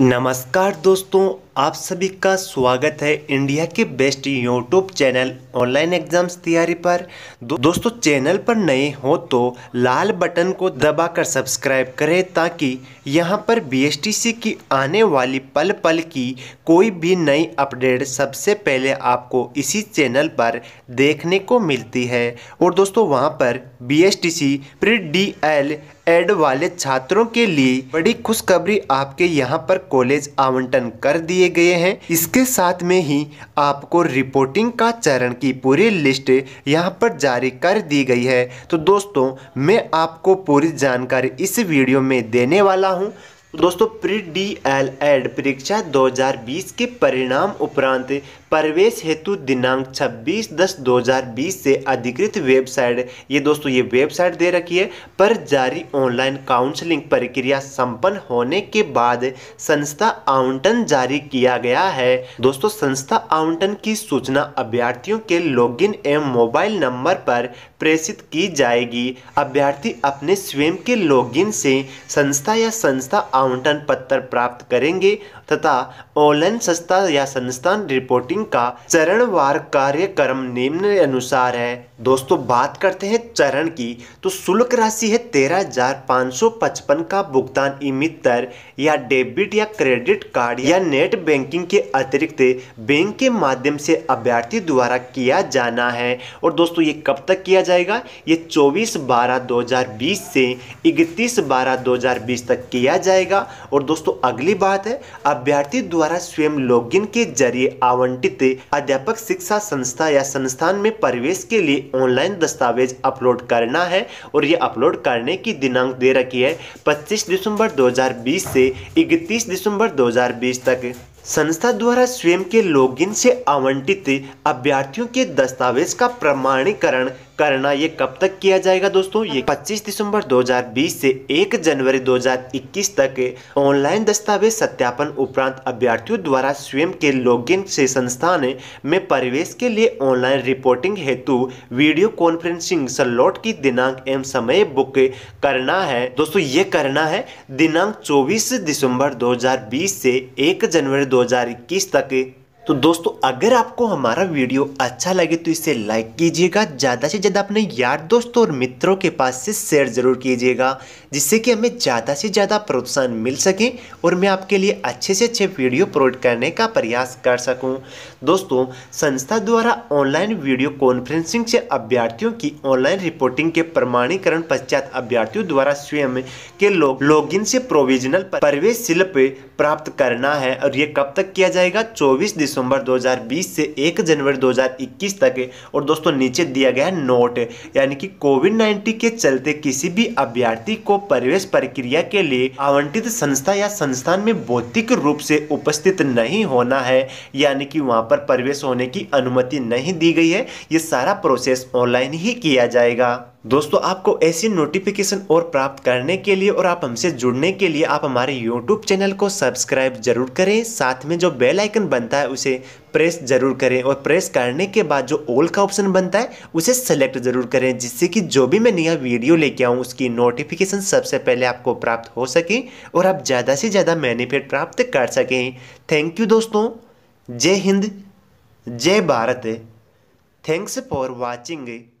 नमस्कार दोस्तों आप सभी का स्वागत है इंडिया के best YouTube channel online exams तैयारी पर दो, दोस्तों चैनल पर नए हो तो लाल बटन को दबाकर सब्सक्राइब करें ताकि यहां पर बी की आने वाली पल पल की कोई भी नई अपडेट सबसे पहले आपको इसी चैनल पर देखने को मिलती है और दोस्तों वहां पर B S T C pre L Ed वाले छात्रों के लिए बड़ी खुशखबरी आपके यहाँ पर कॉलेज आवंटन कर दिए गए हैं इसके साथ में ही आपको रिपोर्टिंग का चरण की पूरी लिस्ट यहाँ पर जारी कर दी गई है तो दोस्तों मैं आपको पूरी जानकारी इस वीडियो में देने वाला हूँ दोस्तों प्री डी एल एड परीक्षा 2020 के परिणाम उपरांत प्रवेश हेतु दिनांक 26 दस 2020 से अधिकृत वेबसाइट ये दोस्तों ये वेबसाइट दे रखी है पर जारी ऑनलाइन काउंसलिंग प्रक्रिया संपन्न होने के बाद संस्था आवंटन जारी किया गया है दोस्तों संस्था आवंटन की सूचना अभ्यर्थियों के लॉगिन एवं मोबाइल नंबर पर प्रेषित की जाएगी अभ्यर्थी अपने स्वयं के लॉगिन से संस्था या संस्था आवंटन पत्र प्राप्त करेंगे तथा ऑनलाइन संस्था या संस्थान रिपोर्टिंग का चरणवार कार्यक्रम निम्न अनुसार है दोस्तों बात करते हैं चरण की तो शुल्क राशि है तेरह हजार पाँच सौ पचपन का भुगतान इमितर या डेबिट या क्रेडिट कार्ड या नेट बैंकिंग के अतिरिक्त बैंक के माध्यम से अभ्यर्थी द्वारा किया जाना है और दोस्तों ये कब तक किया जाएगा ये चौबीस बारह दो हजार बीस से इकतीस बारह दो हजार बीस तक किया जाएगा और दोस्तों अगली बात है अभ्यर्थी द्वारा स्वयं लॉग के जरिए आवंटित हेतु अध्यापक शिक्षा संस्था या संस्थान में प्रवेश के लिए ऑनलाइन दस्तावेज अपलोड करना है और ये अपलोड करने की दिनांक दे रखी है 25 दिसंबर 2020 से 31 दिसंबर 2020 तक संस्था द्वारा स्वयं के लॉगिन से आवंटित अभ्यर्थियों के दस्तावेज का प्रमाणीकरण करना ये कब तक किया जाएगा दोस्तों ये 25 दिसंबर 2020 से 1 जनवरी 2021 तक ऑनलाइन दस्तावेज सत्यापन उपरांत अभ्यर्थियों द्वारा स्वयं के लॉगिन से संस्थान में प्रवेश के लिए ऑनलाइन रिपोर्टिंग हेतु वीडियो कॉन्फ्रेंसिंग सलॉट की दिनांक एवं समय बुक करना है दोस्तों ये करना है दिनांक चौबीस दिसंबर दो से एक जनवरी दो तक तो दोस्तों अगर आपको हमारा वीडियो अच्छा लगे तो इसे लाइक कीजिएगा ज़्यादा से ज़्यादा अपने यार दोस्तों और मित्रों के पास से शेयर ज़रूर कीजिएगा जिससे कि हमें ज़्यादा से ज़्यादा प्रोत्साहन मिल सके और मैं आपके लिए अच्छे से अच्छे वीडियो प्रोवाइड करने का प्रयास कर सकूं दोस्तों संस्था द्वारा ऑनलाइन वीडियो कॉन्फ्रेंसिंग से अभ्यर्थियों की ऑनलाइन रिपोर्टिंग के प्रमाणीकरण पश्चात अभ्यर्थियों द्वारा स्वयं के लोग इन से प्रोविजनल प्रवेश शिल्प प्राप्त करना है और ये कब तक किया जाएगा चौबीस दिसंबर 2020 से 1 जनवरी 2021 तक है और दोस्तों नीचे दिया गया है नोट यानी कि कोविड 19 के चलते किसी भी अभ्यर्थी को प्रवेश प्रक्रिया के लिए आवंटित संस्था या संस्थान में भौतिक रूप से उपस्थित नहीं होना है यानी कि वहां पर प्रवेश होने की अनुमति नहीं दी गई है ये सारा प्रोसेस ऑनलाइन ही किया जाएगा दोस्तों आपको ऐसी नोटिफिकेशन और प्राप्त करने के लिए और आप हमसे जुड़ने के लिए आप हमारे YouTube चैनल को सब्सक्राइब जरूर करें साथ में जो बेल आइकन बनता है उसे से प्रेस ज़रूर करें और प्रेस करने के बाद जो ऑल का ऑप्शन बनता है उसे सेलेक्ट ज़रूर करें जिससे कि जो भी मैं नया वीडियो लेके आऊँ उसकी नोटिफिकेशन सबसे पहले आपको प्राप्त हो सके और आप ज़्यादा से ज़्यादा बेनिफिट प्राप्त कर सकें थैंक यू दोस्तों जय हिंद जय भारत थैंक्स फॉर वॉचिंग